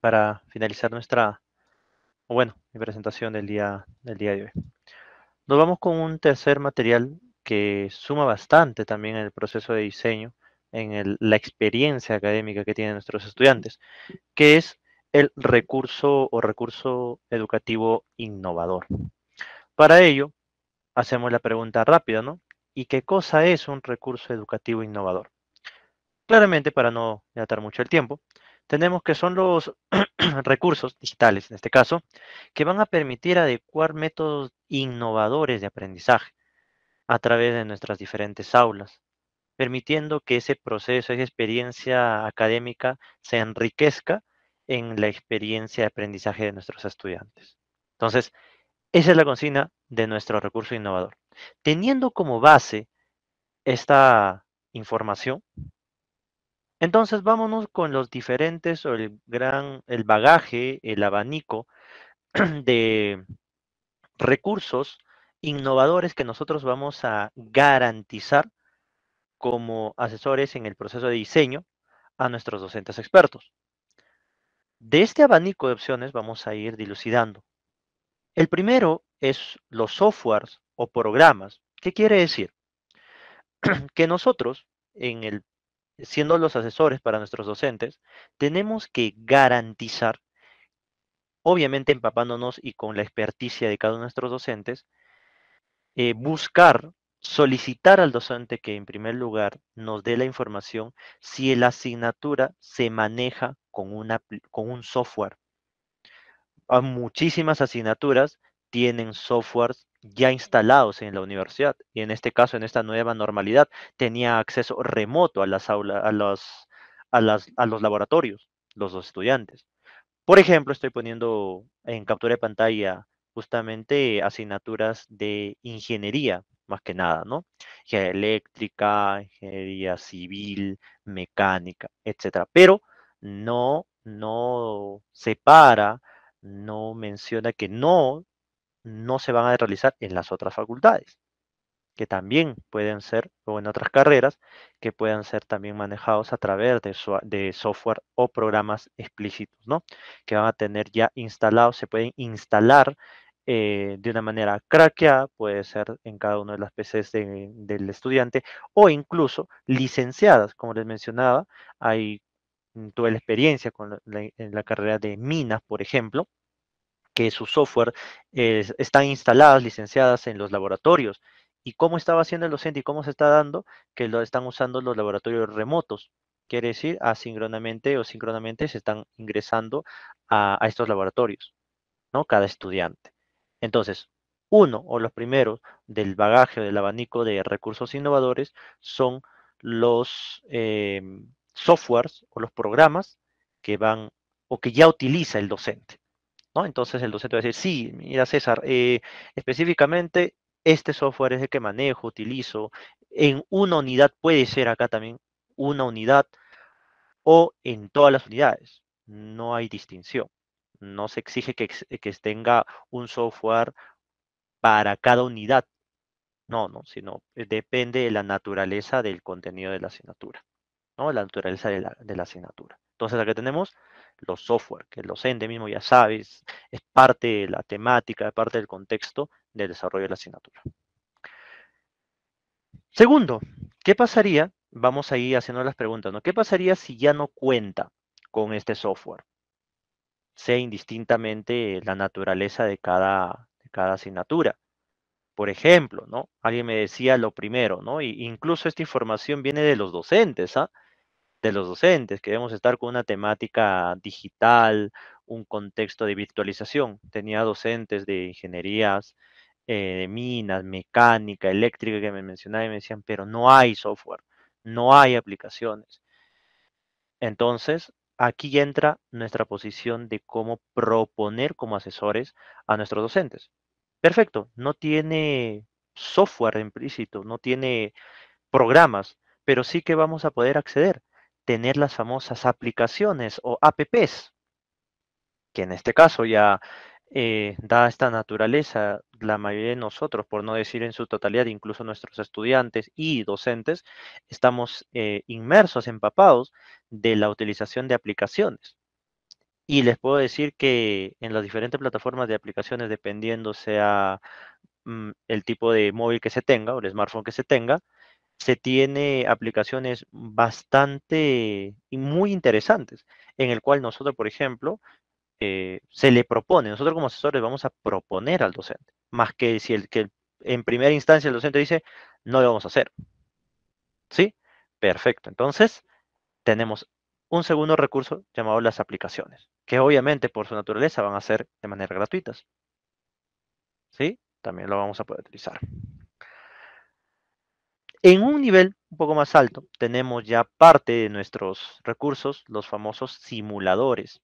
para finalizar nuestra, bueno, mi presentación del día, del día de hoy. Nos vamos con un tercer material que suma bastante también en el proceso de diseño, en la experiencia académica que tienen nuestros estudiantes, que es el recurso o recurso educativo innovador. Para ello, hacemos la pregunta rápida, ¿no? ¿Y qué cosa es un recurso educativo innovador? Claramente, para no atar mucho el tiempo, tenemos que son los recursos digitales, en este caso, que van a permitir adecuar métodos innovadores de aprendizaje a través de nuestras diferentes aulas, permitiendo que ese proceso, esa experiencia académica se enriquezca en la experiencia de aprendizaje de nuestros estudiantes. Entonces, esa es la consigna de nuestro recurso innovador. Teniendo como base esta información, entonces, vámonos con los diferentes o el gran, el bagaje, el abanico de recursos innovadores que nosotros vamos a garantizar como asesores en el proceso de diseño a nuestros docentes expertos. De este abanico de opciones vamos a ir dilucidando. El primero es los softwares o programas. ¿Qué quiere decir? Que nosotros en el siendo los asesores para nuestros docentes, tenemos que garantizar, obviamente empapándonos y con la experticia de cada uno de nuestros docentes, eh, buscar, solicitar al docente que en primer lugar nos dé la información si la asignatura se maneja con, una, con un software. muchísimas asignaturas tienen softwares ya instalados en la universidad y en este caso en esta nueva normalidad tenía acceso remoto a las aulas a los a los laboratorios los dos estudiantes por ejemplo estoy poniendo en captura de pantalla justamente asignaturas de ingeniería más que nada no ingeniería eléctrica ingeniería civil mecánica etcétera pero no no separa no menciona que no no se van a realizar en las otras facultades, que también pueden ser, o en otras carreras, que puedan ser también manejados a través de, software o programas explícitos, ¿no? Que van a tener ya instalados, se pueden instalar eh, de una manera craqueada, puede ser en cada uno de las PCs del estudiante, o incluso licenciadas, como les mencionaba, hay mm, tuve la experiencia con en la carrera de minas, por ejemplo, que su software eh, están instaladas, licenciadas en los laboratorios. ¿Y cómo estaba haciendo el docente y cómo se está dando? Que lo están usando los laboratorios remotos. Quiere decir, asíncronamente o síncronamente se están ingresando a, estos laboratorios, ¿no? Cada estudiante. Entonces, uno o los primeros del bagaje del abanico de recursos innovadores son los eh, softwares o los programas que van o que ya utiliza el docente. Entonces el docente va a decir, sí, mira César, eh, específicamente este software es el que manejo, utilizo, en una unidad puede ser acá también una unidad o en todas las unidades, no hay distinción. No se exige que, que tenga un software para cada unidad, no, no, sino eh, depende de la naturaleza del contenido de la asignatura, ¿no? La naturaleza de la, de la asignatura. Entonces acá tenemos los software, que el docente mismo ya sabes, es parte de la temática, parte del contexto del desarrollo de la asignatura. Segundo, ¿qué pasaría? Vamos ahí haciendo las preguntas, ¿no? ¿Qué pasaría si ya no cuenta con este software? sé indistintamente la naturaleza de cada, cada asignatura. Por ejemplo, ¿no? Alguien me decía lo primero, ¿no? incluso esta información viene de los docentes, ¿ah? de los docentes. Queremos estar con una temática digital, un contexto de virtualización. Tenía docentes de ingenierías, eh, de minas, mecánica, eléctrica que me mencionaban y me decían, pero no hay software, no hay aplicaciones. Entonces, aquí entra nuestra posición de cómo proponer como asesores a nuestros docentes. Perfecto, no tiene software implícito, no tiene programas, pero sí que vamos a poder acceder tener las famosas aplicaciones o apps, que en este caso ya eh, da esta naturaleza la mayoría de nosotros, por no decir en su totalidad, incluso nuestros estudiantes y docentes, estamos eh, inmersos, empapados de la utilización de aplicaciones. Y les puedo decir que en las diferentes plataformas de aplicaciones, dependiendo sea mm, el tipo de móvil que se tenga o el smartphone que se tenga, se tiene aplicaciones bastante y muy interesantes, en el cual nosotros, por ejemplo, eh, se le propone, nosotros como asesores vamos a proponer al docente, más que si el que en primera instancia el docente dice, no lo vamos a hacer. ¿Sí? Perfecto. Entonces, tenemos un segundo recurso llamado las aplicaciones, que obviamente por su naturaleza van a ser de manera gratuitas. ¿Sí? También lo vamos a poder utilizar. En un nivel un poco más alto, tenemos ya parte de nuestros recursos, los famosos simuladores,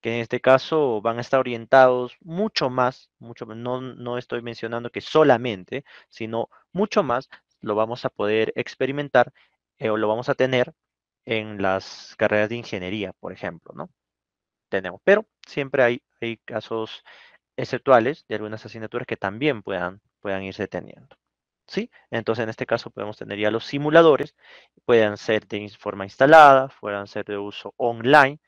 que en este caso van a estar orientados mucho más, mucho no, no estoy mencionando que solamente, sino mucho más lo vamos a poder experimentar eh, o lo vamos a tener en las carreras de ingeniería, por ejemplo, ¿no? Tenemos, pero siempre hay, hay casos exceptuales de algunas asignaturas que también puedan, puedan irse teniendo. Entonces, en este caso podemos tener ya los simuladores, puedan ser de forma instalada, puedan ser de uso online,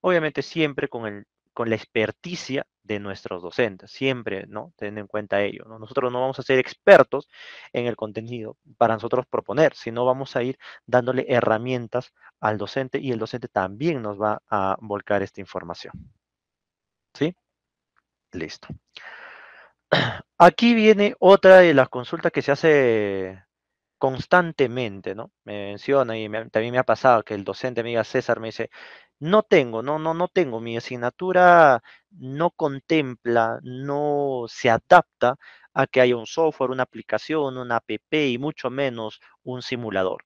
obviamente siempre con, el, con la experticia de nuestros docentes, siempre, ¿no? Teniendo en cuenta ello, Nosotros no vamos a ser expertos en el contenido para nosotros proponer, sino vamos a ir dándole herramientas al docente y el docente también nos va a volcar esta información. ¿Sí? Listo. Aquí viene otra de las consultas que se hace constantemente, ¿no? Me menciona y también me ha pasado que el docente me diga, César, me dice, no tengo, no, no, no tengo, mi asignatura no contempla, no se adapta a que haya un software, una aplicación, un app y mucho menos un simulador.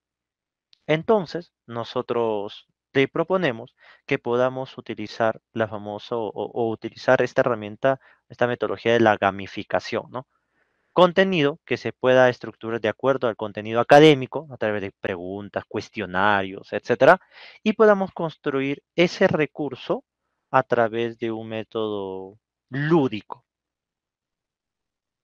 Entonces, nosotros le proponemos que podamos utilizar la famosa o, o, utilizar esta herramienta, esta metodología de la gamificación, ¿no? Contenido que se pueda estructurar de acuerdo al contenido académico a través de preguntas, cuestionarios, etcétera, y podamos construir ese recurso a través de un método lúdico.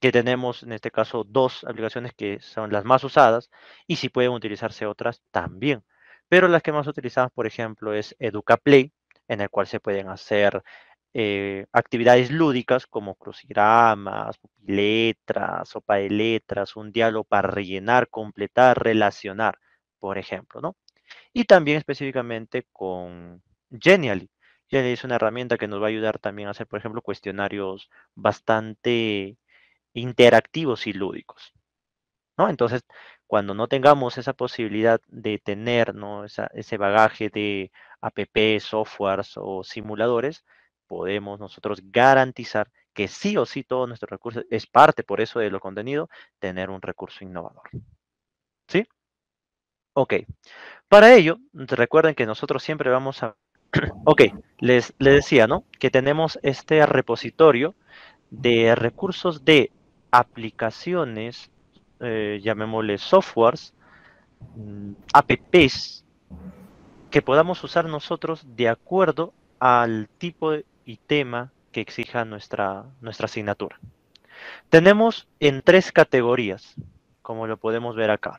Que tenemos en este caso dos aplicaciones que son las más usadas y si pueden utilizarse otras también pero las que más utilizamos, por ejemplo, es EducaPlay, en el cual se pueden hacer eh, actividades lúdicas como crucigramas, letras, sopa de letras, un diálogo para rellenar, completar, relacionar, por ejemplo, ¿no? Y también específicamente con Genially. Genially es una herramienta que nos va a ayudar también a hacer, por ejemplo, cuestionarios bastante interactivos y lúdicos, ¿no? Entonces, cuando no tengamos esa posibilidad de tener ¿no? ese bagaje de app, softwares o simuladores, podemos nosotros garantizar que sí o sí todos nuestros recursos, es parte por eso de lo contenido, tener un recurso innovador. ¿Sí? Ok. Para ello, recuerden que nosotros siempre vamos a... ok, les, les decía, ¿no? Que tenemos este repositorio de recursos de aplicaciones eh, llamémosle softwares, mm, apps, que podamos usar nosotros de acuerdo al tipo y tema que exija nuestra, nuestra asignatura. Tenemos en tres categorías, como lo podemos ver acá.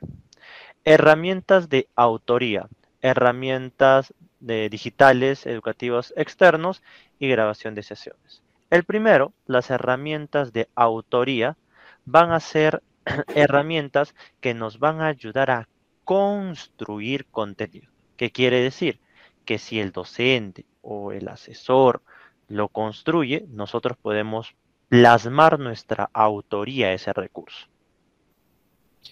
Herramientas de autoría, herramientas digitales, educativas externos y grabación de sesiones. El primero, las herramientas de autoría, van a ser herramientas que nos van a ayudar a construir contenido. ¿Qué quiere decir? Que si el docente o el asesor lo construye, nosotros podemos plasmar nuestra autoría a ese recurso.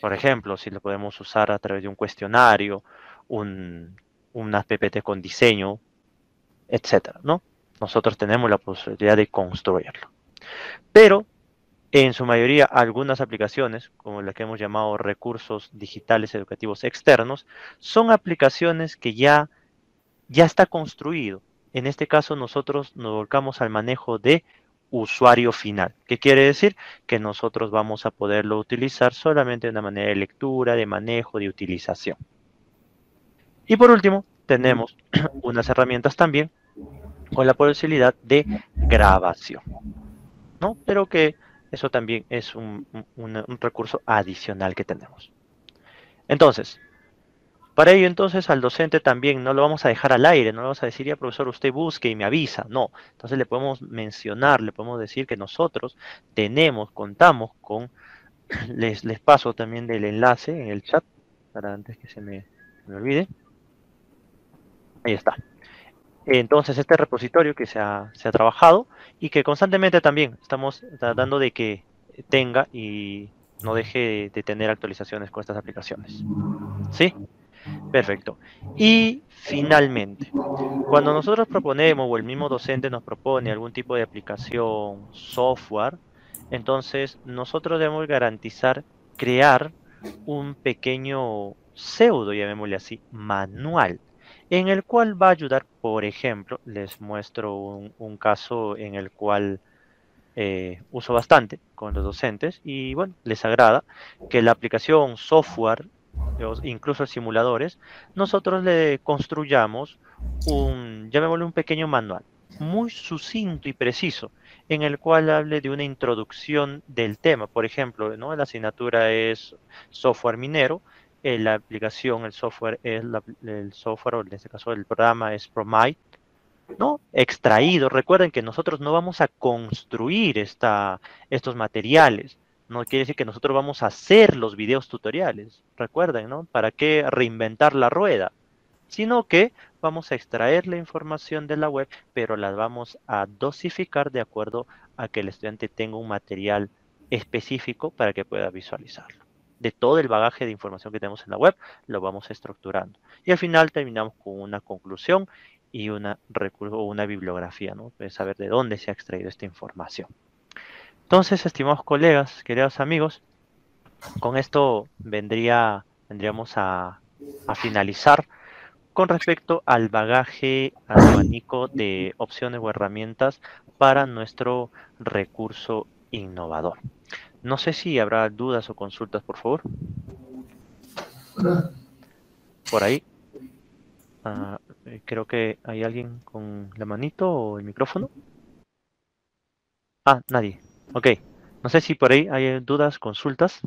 Por ejemplo, si lo podemos usar a través de un cuestionario, un, unas con diseño, etcétera, ¿no? Nosotros tenemos la posibilidad de construirlo. Pero en su mayoría algunas aplicaciones, como las que hemos llamado recursos digitales educativos externos, son aplicaciones que ya, ya está construido. En este caso nosotros nos volcamos al manejo de usuario final. ¿Qué quiere decir? Que nosotros vamos a poderlo utilizar solamente de una manera de lectura, de manejo, de utilización. Y por último, tenemos unas herramientas también con la posibilidad de grabación. ¿no? Pero que eso también es un, recurso adicional que tenemos. Entonces, para ello entonces al docente también no lo vamos a dejar al aire, no le vamos a decir, ya profesor, usted busque y me avisa, no. Entonces le podemos mencionar, le podemos decir que nosotros tenemos, contamos con, les, les paso también del enlace en el chat, para antes que se me, me olvide. Ahí está. Entonces, este repositorio que se ha, trabajado y que constantemente también estamos tratando de que tenga y no deje de tener actualizaciones con estas aplicaciones. ¿Sí? Perfecto. Y finalmente, cuando nosotros proponemos o el mismo docente nos propone algún tipo de aplicación, software, entonces nosotros debemos garantizar crear un pequeño pseudo, llamémosle así, manual en el cual va a ayudar, por ejemplo, les muestro un, caso en el cual eh, uso bastante con los docentes y bueno, les agrada que la aplicación software, incluso simuladores, nosotros le construyamos un, llamémosle un pequeño manual, muy sucinto y preciso, en el cual hable de una introducción del tema. Por ejemplo, ¿no? la asignatura es software minero, eh, la aplicación, el software, es el software, o en este caso el programa es Promite, ¿no? Extraído. Recuerden que nosotros no vamos a construir esta, estos materiales. No quiere decir que nosotros vamos a hacer los videos tutoriales. Recuerden, ¿no? ¿Para qué reinventar la rueda? Sino que vamos a extraer la información de la web, pero la vamos a dosificar de acuerdo a que el estudiante tenga un material específico para que pueda visualizarlo de todo el bagaje de información que tenemos en la web, lo vamos estructurando. Y al final terminamos con una conclusión y una, una bibliografía, ¿no? De saber de dónde se ha extraído esta información. Entonces, estimados colegas, queridos amigos, con esto vendría, vendríamos a, a finalizar con respecto al bagaje, al abanico de opciones o herramientas para nuestro recurso innovador. No sé si habrá dudas o consultas, por favor. Por ahí. Ah, eh, creo que hay alguien con la manito o el micrófono. Ah, nadie. Ok. No sé si por ahí hay dudas, consultas.